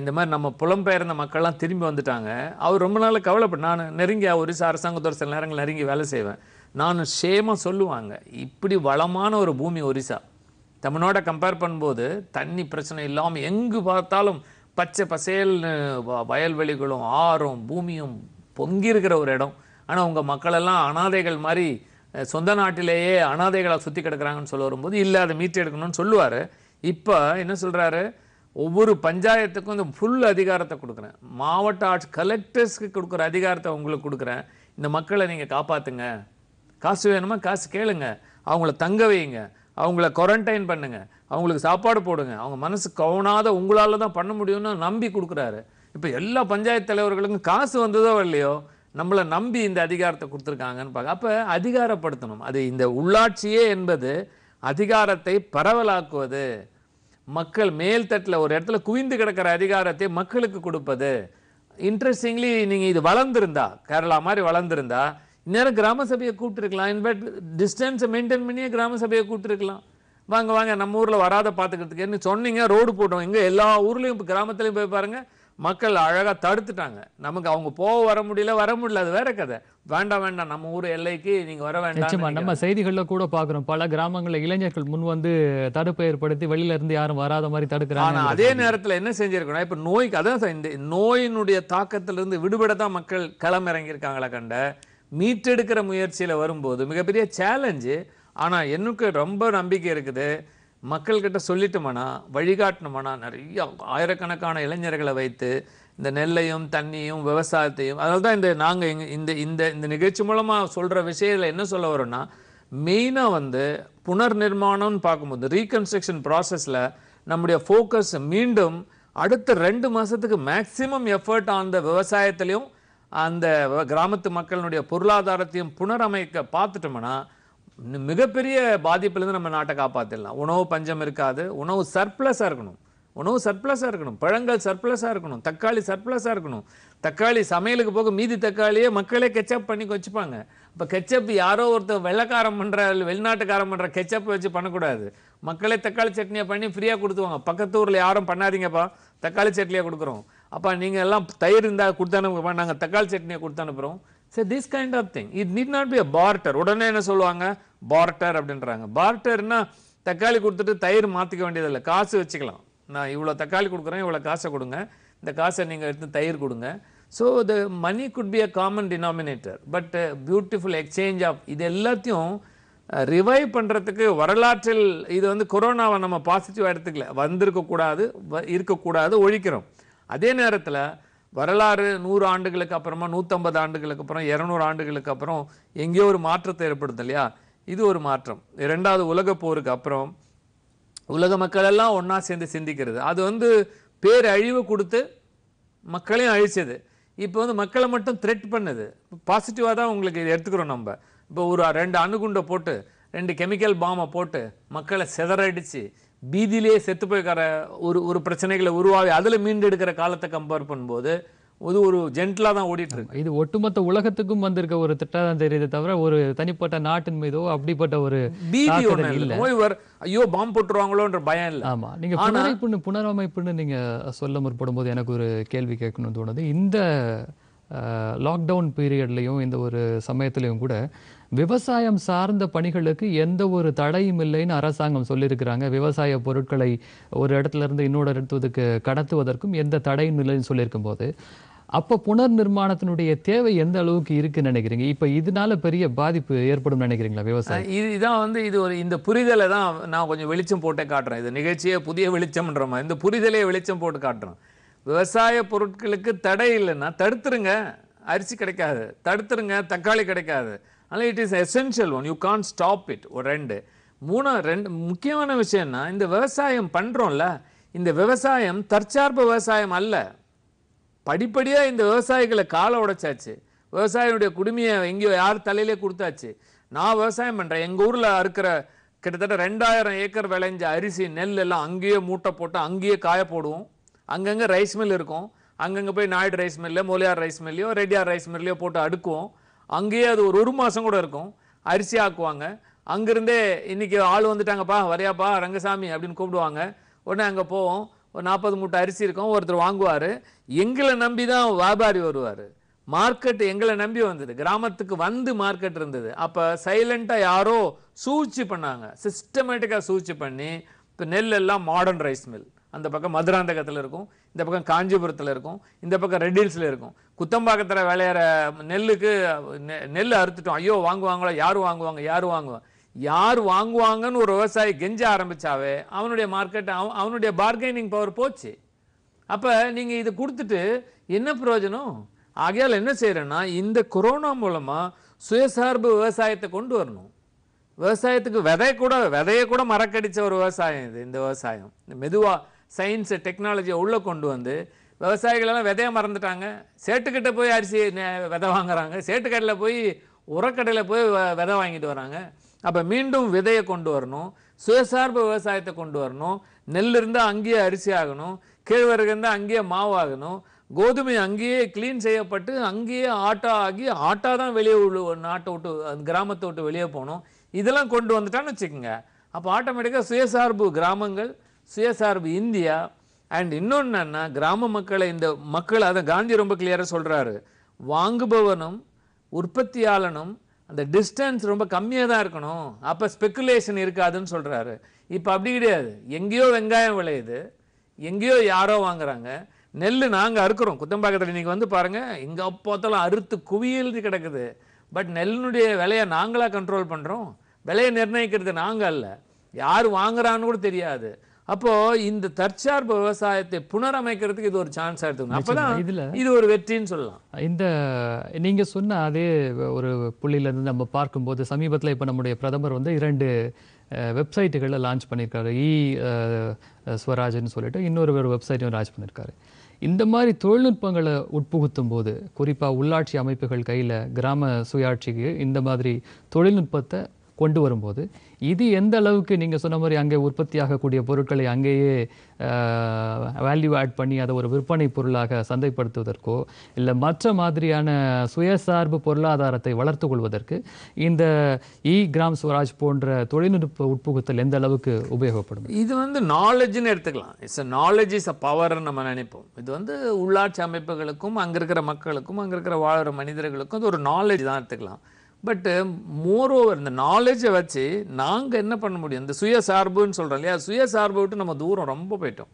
இந்த மாதிரி நம்ம புலம்பெயர்ந்த மக்கள்லாம் திரும்பி வந்துட்டாங்க அவர் ரொம்ப நாள் கவலைப்பட நான் நெருங்கி ஒரிசா அரசாங்கத்தோட சில நேரங்கள் நெருங்கி வேலை செய்வேன் நான் சேமாக சொல்லுவாங்க இப்படி வளமான ஒரு பூமி ஒரிசா தமிழோட கம்பேர் பண்ணும்போது தண்ணி பிரச்சனை இல்லாமல் எங்கு பார்த்தாலும் பச்சை பசேல்னு வயல்வெளிகளும் ஆறும் பூமியும் பொங்கி இருக்கிற ஒரு இடம் ஆனால் உங்கள் மக்களெல்லாம் அனாதைகள் மாதிரி சொந்த நாட்டிலேயே அனாதைகளாக சுற்றி கிடக்கிறாங்கன்னு சொல்ல வரும்போது இல்லை அதை மீட்டு எடுக்கணும்னு சொல்லுவார் இப்போ என்ன சொல்கிறாரு ஒவ்வொரு பஞ்சாயத்துக்கும் இந்த ஃபுல் அதிகாரத்தை கொடுக்குறேன் மாவட்ட ஆட்சி கலெக்டர்ஸ்க்கு கொடுக்குற அதிகாரத்தை உங்களுக்கு கொடுக்குறேன் இந்த மக்களை நீங்கள் காப்பாற்றுங்க காசு வேணுமா காசு கேளுங்க அவங்கள தங்க வைங்க அவங்கள குவாரண்டைன் பண்ணுங்கள் அவங்களுக்கு சாப்பாடு போடுங்க அவங்க மனசு கவனாத உங்களால் தான் பண்ண முடியும்னு நம்பி கொடுக்குறாரு இப்போ எல்லா பஞ்சாயத்து தலைவர்களுக்கும் காசு வந்ததோ இல்லையோ நம்மளை நம்பி இந்த அதிகாரத்தை கொடுத்துருக்காங்கன்னு பார்க்க அப்போ அதிகாரப்படுத்தணும் அது இந்த உள்ளாட்சியே என்பது அதிகாரத்தை பரவலாக்குவது மக்கள் மேல்தட்டில் ஒரு இடத்துல குவிந்து கிடக்கிற அதிகாரத்தை மக்களுக்கு கொடுப்பது இன்ட்ரெஸ்டிங்லி நீங்கள் இது வளர்ந்துருந்தா கேரளா மாதிரி வளர்ந்துருந்தா இந்நேரம் கிராம சபையை கூப்பிட்டுருக்கலாம் இன்ஃபேக்ட் டிஸ்டன்ஸை மெயின்டைன் பண்ணியே கிராம சபையை கூப்பிட்டுருக்கலாம் வாங்க வாங்க நம்ம ஊரில் வராத என்ன சொன்னீங்க ரோடு போட்டோம் இங்கே எல்லா ஊர்லேயும் இப்போ கிராமத்துலேயும் போய் பாருங்கள் மக்கள் அழகாக தடுத்துட்டாங்க நமக்கு அவங்க போக வர முடியல வர முடியல அது வேற கதை வேண்டாம் வேண்டாம் நம்ம ஊர் எல்லைக்கு நீங்க வர வேண்டாம் நம்ம செய்திகளில் கூட பார்க்குறோம் பல கிராமங்களில் இளைஞர்கள் முன் வந்து தடுப்பு ஏற்படுத்தி வெளியில இருந்து யாரும் வராத மாதிரி தடுக்கிறாங்க அதே நேரத்தில் என்ன செஞ்சிருக்கணும் இப்போ நோய்க்கு அதான் இந்த நோயினுடைய தாக்கத்திலிருந்து விடுபட தான் மக்கள் களமிறங்கியிருக்காங்களா கண்ட மீட்டெடுக்கிற முயற்சியில் வரும்போது மிகப்பெரிய சேலஞ்சு ஆனால் எனக்கு ரொம்ப நம்பிக்கை இருக்குது மக்கள்கிட்ட சொல்லிட்டோம்னா வழிகாட்டணுமானா நிறைய ஆயிரக்கணக்கான இளைஞர்களை வைத்து இந்த நெல்லையும் தண்ணியும் விவசாயத்தையும் அதனால தான் இந்த நாங்கள் எங்கள் இந்த இந்த இந்த நிகழ்ச்சி மூலமாக சொல்கிற விஷயத்தில் என்ன சொல்ல வரோம்னா மெயினாக வந்து புனர் நிர்மாணம்னு பார்க்கும்போது ரீகன்ஸ்ட்ரக்ஷன் ப்ராசஸில் நம்முடைய ஃபோக்கஸ் மீண்டும் அடுத்த ரெண்டு மாதத்துக்கு மேக்சிமம் எஃபர்ட் அந்த விவசாயத்துலேயும் அந்த கிராமத்து மக்களினுடைய பொருளாதாரத்தையும் புனரமைக்க பார்த்துட்டோம்னா இன்னும் மிகப்பெரிய பாதிப்புலேருந்து நம்ம நாட்டை காப்பாற்றிடலாம் உணவு பஞ்சம் இருக்காது உணவு சர்ப்ளஸாக இருக்கணும் உணவு சர்ப்ளஸாக இருக்கணும் பழங்கள் சர்ப்ளஸாக இருக்கணும் தக்காளி சர்ப்ளஸாக இருக்கணும் தக்காளி சமையலுக்கு போக மீதி தக்காளியே மக்களே கெச்சப் பண்ணி வச்சுப்பாங்க இப்போ கெச்சப் யாரோ ஒருத்தர் வெள்ளக்காரம் பண்ணுற வெளிநாட்டுக்காரம் பண்ணுற கெச்சப் வச்சு பண்ணக்கூடாது மக்களே தக்காளி சட்னியை பண்ணி ஃப்ரீயாக கொடுத்துவாங்க பக்கத்து ஊரில் யாரும் பண்ணாதீங்கப்பா தக்காளி சட்னியை கொடுக்குறோம் அப்போ நீங்கள் எல்லாம் தயிர் இருந்தால் கொடுத்து நாங்கள் தக்காளி சட்னியை கொடுத்து அனுப்புகிறோம் so this kind of thing it need not be a barter உடனே என்ன சொல்லுவாங்க பார்ட்டர் அப்படின்றாங்க பார்ட்டர்னால் தக்காளி கொடுத்துட்டு தயிர் மாற்றிக்க வேண்டியதில்லை காசு வச்சுக்கலாம் நான் இவ்வளோ தக்காளி கொடுக்குறேன் இவ்வளோ காசை கொடுங்க இந்த காசை நீங்கள் எடுத்து தயிர் கொடுங்க so the money could be a common denominator but beautiful exchange of இது எல்லாத்தையும் ரிவைவ் பண்ணுறதுக்கு வரலாற்றில் இது வந்து கொரோனாவை நம்ம பாசிட்டிவாக எடுத்துக்கல வந்திருக்கக்கூடாது இருக்கக்கூடாது ஒழிக்கிறோம் அதே நேரத்தில் வரலாறு நூறு ஆண்டுகளுக்கு அப்புறமா நூற்றம்பது ஆண்டுகளுக்கு அப்புறம் இரநூறு ஆண்டுகளுக்கு அப்புறம் எங்கேயோ ஒரு மாற்றத்தை ஏற்படுது இல்லையா இது ஒரு மாற்றம் ரெண்டாவது உலக போருக்கு அப்புறம் உலக மக்கள் எல்லாம் ஒன்றா சேர்ந்து சிந்திக்கிறது அது வந்து பேரழிவு கொடுத்து மக்களையும் அழிச்சது இப்போ வந்து மக்களை மட்டும் த்ரெட் பண்ணுது பாசிட்டிவாக தான் உங்களுக்கு இதை எடுத்துக்கிறோம் நம்ம இப்போ ஒரு ரெண்டு அணுகுண்டை போட்டு ரெண்டு கெமிக்கல் பாம்பை போட்டு மக்களை செதறடிச்சு பீதியிலே செத்து போய்க்கிற ஒரு ஒரு பிரச்சனைகளை உருவாகி அதில் மீண்டெடுக்கிற காலத்தை கம்பேர் பண்ணும்போது இது ஒரு ஜென்டலாக தான் ஓடிட்டு இருக்கு இது ஒட்டுமொத்த உலகத்துக்கும் வந்திருக்க ஒரு திட்டம் தான் தெரியுது தவிர ஒரு தனிப்பட்ட நாட்டின் மீதோ அப்படிப்பட்ட ஒரு பீதி இல்லை இவர் ஐயோ பாம்பு போட்டுருவாங்களோன்ற பயம் இல்லை ஆமா நீங்க புனரமைப்புன்னு புனரமைப்புன்னு நீங்க சொல்ல முற்படும் போது எனக்கு ஒரு கேள்வி கேட்கணும்னு தோணுது இந்த லாக்டவுன் பீரியட்லேயும் இந்த ஒரு சமயத்துலேயும் கூட விவசாயம் சார்ந்த பணிகளுக்கு எந்த ஒரு தடையும் இல்லைன்னு அரசாங்கம் சொல்லியிருக்கிறாங்க விவசாய பொருட்களை ஒரு இடத்துலேருந்து இன்னொரு இடத்துக்கு கடத்துவதற்கும் எந்த தடையும் இல்லைன்னு சொல்லியிருக்கும் போது அப்போ புனர் நிர்மாணத்தினுடைய தேவை எந்த அளவுக்கு இருக்குன்னு நினைக்கிறீங்க இப்போ இதனால பெரிய பாதிப்பு ஏற்படும் நினைக்கிறீங்களா விவசாயம் இது இதான் வந்து இது ஒரு இந்த புரிதலை தான் நான் கொஞ்சம் வெளிச்சம் போட்டே காட்டுறேன் இது நிகழ்ச்சியை புதிய வெளிச்சம்ன்ற மாதிரி இந்த புரிதலே வெளிச்சம் போட்டு காட்டுறேன் விவசாய பொருட்களுக்கு தடை இல்லைன்னா தடுத்துருங்க அரிசி கிடைக்காது தடுத்துருங்க தக்காளி கிடைக்காது ஆனால் it is essential one you can stop it ஒரு ரெண்டு மூணு ரெண்டு முக்கியமான விஷயம்னா இந்த விவசாயம் பண்ணுறோம்ல இந்த விவசாயம் தற்சார்பு விவசாயம் அல்ல படிப்படியாக இந்த விவசாயிகளை காலை உடைச்சாச்சு விவசாயினுடைய குடுமையை எங்கேயோ யார் தலையிலே கொடுத்தாச்சு நான் விவசாயம் பண்ணுறேன் எங்கள் ஊரில் இருக்கிற கிட்டத்தட்ட ரெண்டாயிரம் ஏக்கர் விளைஞ்ச அரிசி நெல் எல்லாம் அங்கேயே மூட்டை போட்டு அங்கேயே காய போடுவோம் அங்கங்கே ரைஸ் மில் இருக்கும் அங்கங்கே போய் நாயுடு ரைஸ் மில்லு மொழியார் ரைஸ் மில்லையோ ரெட்டியார் ரைஸ் மில்லையோ போட்டு அடுக்குவோம் அங்கேயே அது ஒரு ஒரு மாதம் கூட இருக்கும் அரிசி ஆக்குவாங்க அங்கேருந்தே இன்றைக்கி ஆள் வந்துட்டாங்கப்பா வரையாப்பா ரங்கசாமி அப்படின்னு கூப்பிடுவாங்க உடனே அங்கே போவோம் ஒரு நாற்பது மூட்டை அரிசி இருக்கும் ஒருத்தர் வாங்குவார் எங்களை நம்பி தான் வியாபாரி வருவார் மார்க்கெட் எங்களை நம்பி வந்தது கிராமத்துக்கு வந்து மார்க்கெட் இருந்தது அப்போ சைலண்ட்டாக யாரோ சூழ்ச்சி பண்ணாங்க சிஸ்டமேட்டிக்காக சூழ்ச்சி பண்ணி இப்போ நெல் எல்லாம் மாடர்ன் ரைஸ் மில் அந்த பக்கம் மதுராந்தகத்தில் இருக்கும் இந்த பக்கம் காஞ்சிபுரத்தில் இருக்கும் இந்த பக்கம் ரெட்டில்ஸில் இருக்கும் குத்தம்பாக்கத்தில் விளையிற நெல்லுக்கு நெல் அறுத்துட்டோம் ஐயோ வாங்குவாங்களா யார் வாங்குவாங்க யார் வாங்குவாங்க யார் வாங்குவாங்கன்னு ஒரு விவசாயி கெஞ்ச ஆரம்பித்தாவே அவனுடைய மார்க்கெட் அவன் அவனுடைய பார்கெனிங் பவர் போச்சு அப்போ நீங்கள் இது கொடுத்துட்டு என்ன பிரயோஜனம் ஆகையால் என்ன செய்கிறேன்னா இந்த கொரோனா மூலமாக சுயசார்பு விவசாயத்தை கொண்டு வரணும் விவசாயத்துக்கு விதையை கூட விதையை கூட மரக்கடித்த ஒரு விவசாயம் இது இந்த விவசாயம் மெதுவாக சயின்ஸு டெக்னாலஜியை உள்ளே கொண்டு வந்து விவசாயிகளெல்லாம் விதைய மறந்துட்டாங்க சேட்டுக்கிட்ட போய் அரிசி விதை வாங்குறாங்க சேட்டுக்கடையில் போய் உரக்கடையில் போய் விதை வாங்கிட்டு வராங்க அப்போ மீண்டும் விதையை கொண்டு வரணும் சுயசார்பு விவசாயத்தை கொண்டு வரணும் நெல் இருந்தால் அங்கேயே அரிசி ஆகணும் கேழ்வரகு இருந்தால் அங்கேயே மாவு ஆகணும் கோதுமை அங்கேயே க்ளீன் செய்யப்பட்டு அங்கேயே ஆட்டா ஆகி ஆட்டோ தான் வெளியே உள்ள நாட்டை விட்டு கிராமத்தை விட்டு வெளியே போகணும் இதெல்லாம் கொண்டு வந்துட்டான்னு வச்சுக்கோங்க அப்போ ஆட்டோமேட்டிக்காக சுயசார்பு கிராமங்கள் சுயசார்பு இந்தியா அண்ட் இன்னொன்னா கிராம மக்களை இந்த மக்கள் அதை காந்தி ரொம்ப கிளியராக சொல்கிறாரு வாங்குபவனும் உற்பத்தியாளனும் அந்த டிஸ்டன்ஸ் ரொம்ப கம்மியாக தான் இருக்கணும் அப்போ ஸ்பெக்குலேஷன் இருக்காதுன்னு சொல்கிறாரு இப்போ அப்படி கிடையாது எங்கேயோ வெங்காயம் விளையுது எங்கேயோ யாரோ வாங்குறாங்க நெல் நாங்கள் அறுக்கிறோம் குத்தம்பாக்கத்தில் இன்றைக்கி வந்து பாருங்கள் இங்கே பார்த்தாலும் அறுத்து குவியல் கிடக்குது பட் நெல்லுடைய விலையை நாங்களாக கண்ட்ரோல் பண்ணுறோம் விலையை நிர்ணயிக்கிறது நாங்கள் அல்ல யார் வாங்குறான்னு கூட தெரியாது அப்போது இந்த தற்சார்பு விவசாயத்தை புனரமைக்கிறதுக்கு இது ஒரு சான்ஸ் எடுத்துக்கணும் அப்போ தான் இதில் இது ஒரு வெற்றின்னு சொல்லலாம் இந்த நீங்கள் சொன்ன அதே ஒரு புள்ளியிலேருந்து நம்ம பார்க்கும்போது சமீபத்தில் இப்போ நம்முடைய பிரதமர் வந்து இரண்டு வெப்சைட்டுகளை லான்ச் பண்ணியிருக்காரு இ ஸ்வராஜ்னு சொல்லிட்டு இன்னொரு ஒரு வெப்சைட்டையும் லான்ச் பண்ணியிருக்காரு இந்த மாதிரி தொழில்நுட்பங்களை உட்புகுத்தும் போது குறிப்பாக உள்ளாட்சி அமைப்புகள் கையில் கிராம சுயாட்சிக்கு இந்த மாதிரி தொழில்நுட்பத்தை கொண்டு வரும்போது இது எந்த அளவுக்கு நீங்கள் சொன்ன மாதிரி அங்கே உற்பத்தியாகக்கூடிய பொருட்களை அங்கேயே வேல்யூ ஆட் பண்ணி அதை ஒரு விற்பனை பொருளாக சந்தைப்படுத்துவதற்கோ இல்லை மற்ற மாதிரியான சுயசார்பு பொருளாதாரத்தை வளர்த்து கொள்வதற்கு இந்த இ கிராம் ஸ்வராஜ் போன்ற தொழில்நுட்ப உட்புகுத்தல் எந்த அளவுக்கு உபயோகப்படும் இது வந்து நாலேஜ்னு எடுத்துக்கலாம் it's knowledge is a power நம்ம நினைப்போம் இது வந்து உள்ளாட்சி அமைப்புகளுக்கும் அங்கே இருக்கிற மக்களுக்கும் அங்கே இருக்கிற வாழ்கிற மனிதர்களுக்கும் அது ஒரு நாலேஜ் தான் எடுத்துக்கலாம் பட்டு ஓவர் um, இந்த நாலேஜை வச்சு நாங்கள் என்ன பண்ண முடியும் இந்த சுயசார்புன்னு சொல்கிறோம் இல்லையா சுயசார்பு விட்டு நம்ம தூரம் ரொம்ப போயிட்டோம்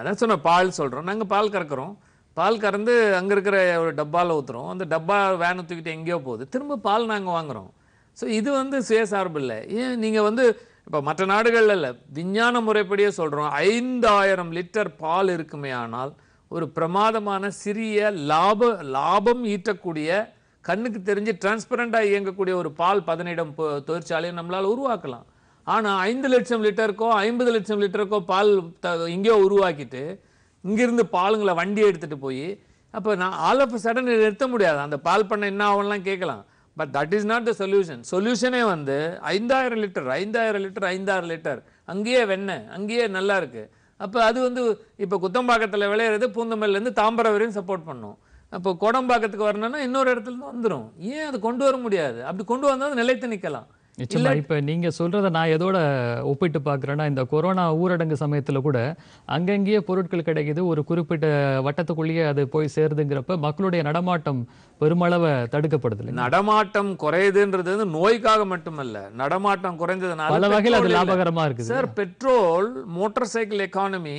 அதான் சொன்ன பால் சொல்கிறோம் நாங்கள் பால் கறக்கிறோம் பால் கறந்து அங்கே இருக்கிற ஒரு டப்பாவில் ஊற்றுறோம் அந்த டப்பா வேன் தூக்கிட்டு எங்கேயோ போகுது திரும்ப பால் நாங்கள் வாங்குகிறோம் ஸோ இது வந்து சுயசார்பு இல்லை ஏன் நீங்கள் வந்து இப்போ மற்ற நாடுகளில் இல்லை விஞ்ஞான முறைப்படியே சொல்கிறோம் ஐந்தாயிரம் லிட்டர் பால் இருக்குமே ஆனால் ஒரு பிரமாதமான சிறிய லாப லாபம் ஈட்டக்கூடிய கண்ணுக்கு தெரிஞ்சு டிரான்ஸ்பரண்டாக இயங்கக்கூடிய ஒரு பால் பதனிடம் தொழிற்சாலையை நம்மளால் உருவாக்கலாம் ஆனால் ஐந்து லட்சம் லிட்டருக்கோ ஐம்பது லட்சம் லிட்டருக்கோ பால் த எங்கேயோ உருவாக்கிட்டு இங்கேருந்து பாலுங்களை வண்டி எடுத்துகிட்டு போய் அப்போ நான் ஆல் ஆஃப் சடன் நிறுத்த முடியாது அந்த பால் பண்ண என்ன ஆகும்லாம் கேட்கலாம் but that is not the solution சொல்யூஷனே வந்து ஐந்தாயிரம் லிட்டர் ஐந்தாயிரம் லிட்டர் ஐந்தாயிரம் லிட்டர் அங்கேயே வெண்ணெய் அங்கேயே நல்லா இருக்குது அப்போ அது வந்து இப்போ குத்தம்பாக்கத்தில் விளையிறது பூந்தமல்லேருந்து தாம்பரம் வரையும் சப்போர்ட் பண்ணும் அப்போ பார்க்கறதுக்கு வரணும்னா இன்னொரு இடத்துல வந்துடும் ஏன் அது கொண்டு வர முடியாது அப்படி கொண்டு வந்தால் நிலைத்து நிற்கலாம் நிச்சயமா இப்ப நீங்க சொல்றத நான் எதோட ஒப்பிட்டு பாக்குறேன்னா இந்த கொரோனா ஊரடங்கு சமயத்துல கூட அங்கங்கேயே பொருட்கள் கிடைக்குது ஒரு குறிப்பிட்ட வட்டத்துக்குள்ளேயே அது போய் சேருதுங்கிறப்ப மக்களுடைய நடமாட்டம் பெருமளவை தடுக்கப்படுது நடமாட்டம் குறையுதுன்றது வந்து நோய்க்காக மட்டுமல்ல நடமாட்டம் குறைஞ்சதுனால பல வகையில் அது லாபகரமா இருக்கு sir petrol motor cycle economy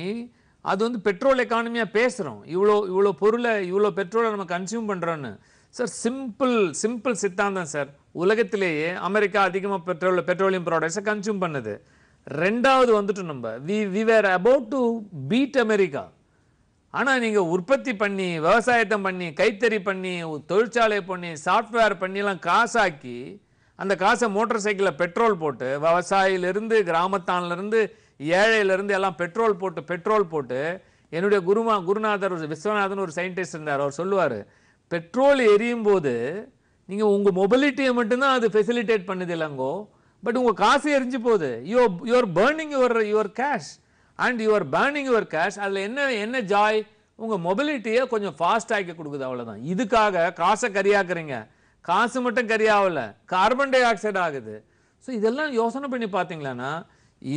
அது வந்து பெட்ரோல் எக்கானமியாக பேசுகிறோம் இவ்வளோ இவ்வளோ பொருளை இவ்வளோ பெட்ரோலை நம்ம கன்சியூம் பண்ணுறோன்னு சார் சிம்பிள் சிம்பிள் சித்தாந்தம் சார் உலகத்திலேயே அமெரிக்கா அதிகமாக பெட்ரோல் பெட்ரோலியம் ப்ராடக்ட்ஸை கன்சியூம் பண்ணுது ரெண்டாவது வந்துட்டு நம்ம we we were about to beat America ஆனால் நீங்கள் உற்பத்தி பண்ணி விவசாயத்தை பண்ணி கைத்தறி பண்ணி தொழிற்சாலை பண்ணி சாஃப்ட்வேர் பண்ணிலாம் காசாக்கி அந்த காசை மோட்டார் சைக்கிளில் பெட்ரோல் போட்டு விவசாயிலிருந்து கிராமத்தான்லேருந்து ஏழையிலேருந்து எல்லாம் பெட்ரோல் போட்டு பெட்ரோல் போட்டு என்னுடைய குருமா குருநாதர் விஸ்வநாதன் ஒரு சயின்டிஸ்ட் இருந்தார் அவர் சொல்லுவார் பெட்ரோல் எரியும் போது நீங்கள் உங்கள் மொபிலிட்டியை மட்டும்தான் அது ஃபெசிலிட்டேட் பண்ணுது இல்லைங்கோ பட் உங்கள் காசு எரிஞ்சு போகுது you your burning your your cash and your burning your cash அதில் என்ன என்ன ஜாய் உங்கள் மொபிலிட்டியை கொஞ்சம் ஃபாஸ்ட் ஆக்கி கொடுக்குது அவ்வளோதான் இதுக்காக காசை கரியாக்குறீங்க காசு மட்டும் கரியாகலை கார்பன் டை ஆக்சைடு ஆகுது ஸோ இதெல்லாம் யோசனை பண்ணி பார்த்தீங்களான்னா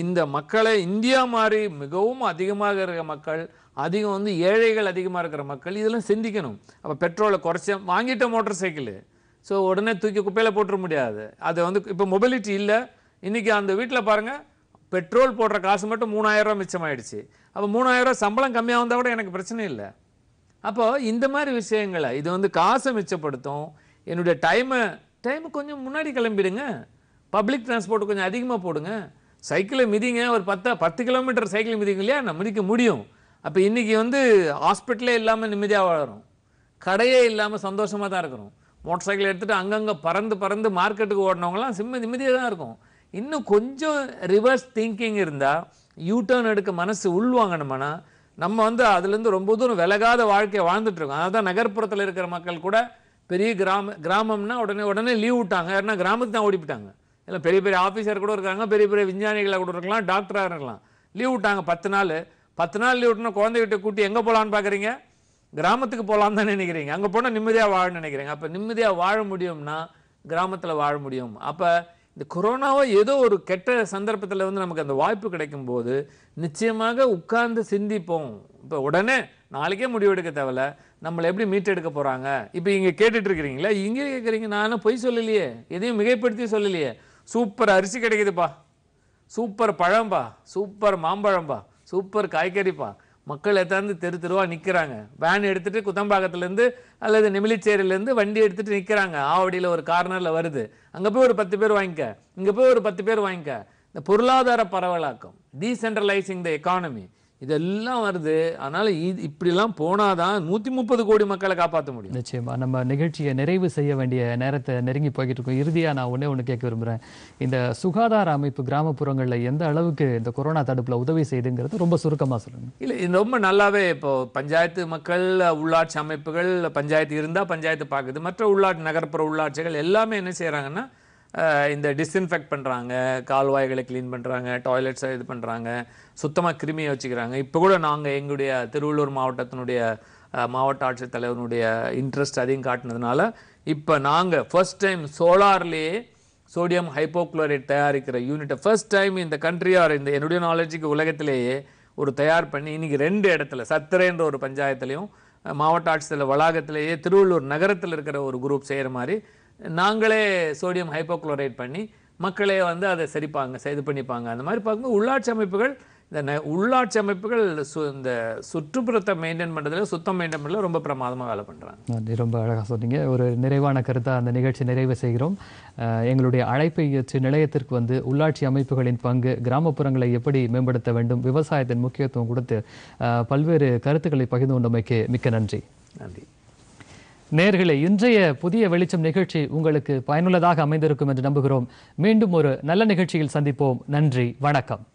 இந்த மக்களை இந்தியா மாதிரி மிகவும் அதிகமாக இருக்கிற மக்கள் அதிகம் வந்து ஏழைகள் அதிகமாக இருக்கிற மக்கள் இதெல்லாம் சிந்திக்கணும் அப்போ பெட்ரோலை குறைச்ச வாங்கிட்ட மோட்டர் சைக்கிள் ஸோ உடனே தூக்கி குப்பையில் போட்டுற முடியாது அது வந்து இப்போ மொபிலிட்டி இல்லை இன்றைக்கி அந்த வீட்டில் பாருங்கள் பெட்ரோல் போடுற காசு மட்டும் மூணாயிரரூவா மிச்சமாயிடுச்சு அப்போ மூணாயிரரூவா சம்பளம் கம்மியாக வந்தால் கூட எனக்கு பிரச்சனை இல்லை அப்போது இந்த மாதிரி விஷயங்களை இது வந்து காசை மிச்சப்படுத்தும் என்னுடைய டைமை டைமு கொஞ்சம் முன்னாடி கிளம்பிடுங்க பப்ளிக் டிரான்ஸ்போர்ட் கொஞ்சம் அதிகமாக போடுங்க சைக்கிளை மிதிங்க ஒரு பத்தா பத்து கிலோமீட்டர் சைக்கிள் மிதிங்க இல்லையா நான் மிதிக்க முடியும் அப்போ இன்றைக்கி வந்து ஹாஸ்பிட்டலே இல்லாமல் நிம்மதியாக வாழறோம் கடையே இல்லாமல் சந்தோஷமாக தான் இருக்கிறோம் மோட்டர் சைக்கிள் எடுத்துகிட்டு அங்கங்கே பறந்து பறந்து மார்க்கெட்டுக்கு ஓடினவங்களாம் சிம்ம நிம்மதியாக தான் இருக்கும் இன்னும் கொஞ்சம் ரிவர்ஸ் திங்கிங் இருந்தால் யூ டேர்ன் எடுக்க மனசு உள்வாங்கணுமானா நம்ம வந்து அதுலேருந்து ரொம்ப தூரம் விலகாத வாழ்க்கையை வாழ்ந்துட்டுருக்கோம் தான் நகர்ப்புறத்தில் இருக்கிற மக்கள் கூட பெரிய கிராம கிராமம்னா உடனே உடனே லீவ் விட்டாங்க ஏன்னா கிராமத்துக்கு தான் ஓடிப்பிட்டாங்க இல்லை பெரிய பெரிய ஆஃபீஸர் கூட இருக்காங்க பெரிய பெரிய விஞ்ஞானிகளை கூட இருக்கலாம் டாக்டராக இருக்கலாம் லீவ் விட்டாங்க பத்து நாள் பத்து நாள் லீவ் விட்டுனா குழந்தைகிட்ட கூட்டி எங்கே போகலான்னு பார்க்குறீங்க கிராமத்துக்கு போகலான்னு தான் நினைக்கிறீங்க அங்கே போனால் நிம்மதியாக வாழன்னு நினைக்கிறீங்க அப்போ நிம்மதியாக வாழ முடியும்னா கிராமத்தில் வாழ முடியும் அப்போ இந்த கொரோனாவை ஏதோ ஒரு கெட்ட சந்தர்ப்பத்தில் வந்து நமக்கு அந்த வாய்ப்பு கிடைக்கும் போது நிச்சயமாக உட்கார்ந்து சிந்திப்போம் இப்போ உடனே நாளைக்கே முடிவெடுக்க தேவையில்ல நம்மளை எப்படி மீட்டெடுக்க போகிறாங்க இப்போ இங்கே கேட்டுட்ருக்கிறீங்களா இங்கே கேட்குறீங்க நானும் பொய் சொல்லலையே எதையும் மிகைப்படுத்தி சொல்லலையே சூப்பர் அரிசி கிடைக்குதுப்பா சூப்பர் பழம்பா சூப்பர் மாம்பழம்பா சூப்பர் காய்கறிப்பா மக்கள் எத்தாந்து தெரு தெருவாக நிற்கிறாங்க வேன் எடுத்துகிட்டு குத்தம்பாக்கத்துலேருந்து அல்லது நெமிலிச்சேரியிலேருந்து வண்டி எடுத்துகிட்டு நிற்கிறாங்க ஆவடியில் ஒரு கார்னரில் வருது அங்கே போய் ஒரு பத்து பேர் வாங்கிக்க இங்கே போய் ஒரு பத்து பேர் வாங்கிக்க இந்த பொருளாதார பரவலாக்கம் டீசென்ட்ரலைசிங் த எக்கானமி இதெல்லாம் வருது அதனால இது இப்படிலாம் போனாதான் நூற்றி முப்பது கோடி மக்களை காப்பாற்ற முடியும் நிச்சயமா நம்ம நிகழ்ச்சியை நிறைவு செய்ய வேண்டிய நேரத்தை நெருங்கி போய்கிட்டு இருக்கோம் இறுதியாக நான் ஒன்றே ஒன்று கேட்க விரும்புகிறேன் இந்த சுகாதார அமைப்பு கிராமப்புறங்களில் எந்த அளவுக்கு இந்த கொரோனா தடுப்பில் உதவி செய்துங்கிறது ரொம்ப சுருக்கமாக சொல்லுங்கள் இல்லை இது ரொம்ப நல்லாவே இப்போ பஞ்சாயத்து மக்கள் உள்ளாட்சி அமைப்புகள் பஞ்சாயத்து இருந்தால் பஞ்சாயத்து பார்க்குது மற்ற உள்ளாட்சி நகர்ப்புற உள்ளாட்சிகள் எல்லாமே என்ன செய்கிறாங்கன்னா இந்த டிஸ்இன்ஃபெக்ட் பண்ணுறாங்க கால்வாய்களை க்ளீன் பண்ணுறாங்க டாய்லெட்ஸை இது பண்ணுறாங்க சுத்தமாக கிருமியை வச்சுக்கிறாங்க இப்போ கூட நாங்கள் எங்களுடைய திருவள்ளூர் மாவட்டத்தினுடைய மாவட்ட ஆட்சித்தலைவனுடைய இன்ட்ரெஸ்ட் அதிகம் காட்டினதுனால இப்போ நாங்கள் ஃபர்ஸ்ட் டைம் சோலார்லேயே சோடியம் ஹைப்போக்ளோரைட் தயாரிக்கிற யூனிட்டை ஃபர்ஸ்ட் டைம் இந்த கண்ட்ரி ஆர் இந்த என்னுடைய நாலேஜுக்கு உலகத்திலேயே ஒரு தயார் பண்ணி இன்றைக்கி ரெண்டு இடத்துல சத்திரைன்ற ஒரு பஞ்சாயத்துலேயும் மாவட்ட ஆட்சித்தலைவர் வளாகத்திலேயே திருவள்ளூர் நகரத்தில் இருக்கிற ஒரு குரூப் செய்கிற மாதிரி நாங்களே சோடியம் ஹைப்போக்ளோரைட் பண்ணி மக்களே வந்து அதை சரிப்பாங்க இது பண்ணிப்பாங்க அந்த மாதிரி பார்க்கும்போது உள்ளாட்சி அமைப்புகள் இந்த உள்ளாட்சி அமைப்புகள் சு இந்த சுற்றுப்புறத்தை மெயின்டைன் பண்ணுறதுல சுத்தம் மெயின்டைன் பண்ணல ரொம்ப பிரமாதமாக வேலை பண்ணுறாங்க நன்றி ரொம்ப அழகாக சொன்னீங்க ஒரு நிறைவான கருத்தாக அந்த நிகழ்ச்சி நிறைவு செய்கிறோம் எங்களுடைய அழைப்பை ஏற்று நிலையத்திற்கு வந்து உள்ளாட்சி அமைப்புகளின் பங்கு கிராமப்புறங்களை எப்படி மேம்படுத்த வேண்டும் விவசாயத்தின் முக்கியத்துவம் கொடுத்து பல்வேறு கருத்துக்களை பகிர்ந்து கொண்டமைக்கு மிக்க நன்றி நன்றி நேர்களை இன்றைய புதிய வெளிச்சம் நிகழ்ச்சி உங்களுக்கு பயனுள்ளதாக அமைந்திருக்கும் என்று நம்புகிறோம் மீண்டும் ஒரு நல்ல நிகழ்ச்சியில் சந்திப்போம் நன்றி வணக்கம்